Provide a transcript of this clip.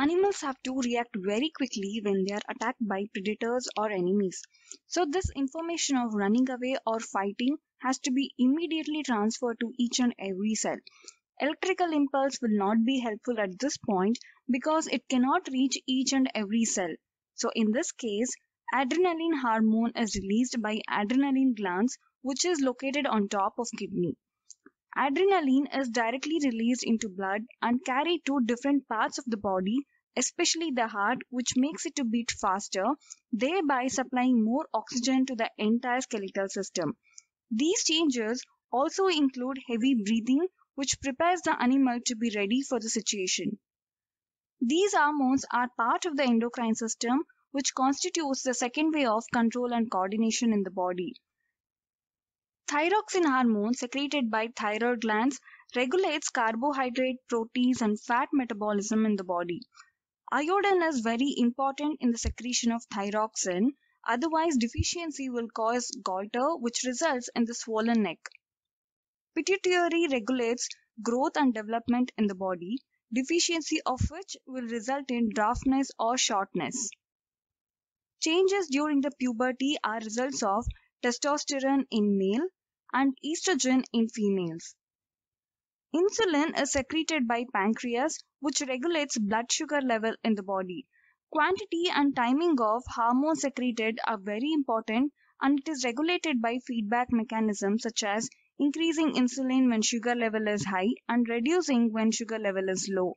Animals have to react very quickly when they are attacked by predators or enemies. So this information of running away or fighting has to be immediately transferred to each and every cell. Electrical impulse will not be helpful at this point because it cannot reach each and every cell. So in this case, adrenaline hormone is released by adrenaline glands which is located on top of kidney. Adrenaline is directly released into blood and carried to different parts of the body, especially the heart, which makes it to beat faster, thereby supplying more oxygen to the entire skeletal system. These changes also include heavy breathing, which prepares the animal to be ready for the situation. These hormones are part of the endocrine system, which constitutes the second way of control and coordination in the body. Thyroxin hormone secreted by thyroid glands regulates carbohydrate, proteins and fat metabolism in the body. Iodine is very important in the secretion of thyroxin; Otherwise, deficiency will cause goiter, which results in the swollen neck. Pituitary regulates growth and development in the body, deficiency of which will result in draftness or shortness. Changes during the puberty are results of testosterone in male, and estrogen in females. Insulin is secreted by pancreas which regulates blood sugar level in the body. Quantity and timing of hormone secreted are very important and it is regulated by feedback mechanisms such as increasing insulin when sugar level is high and reducing when sugar level is low.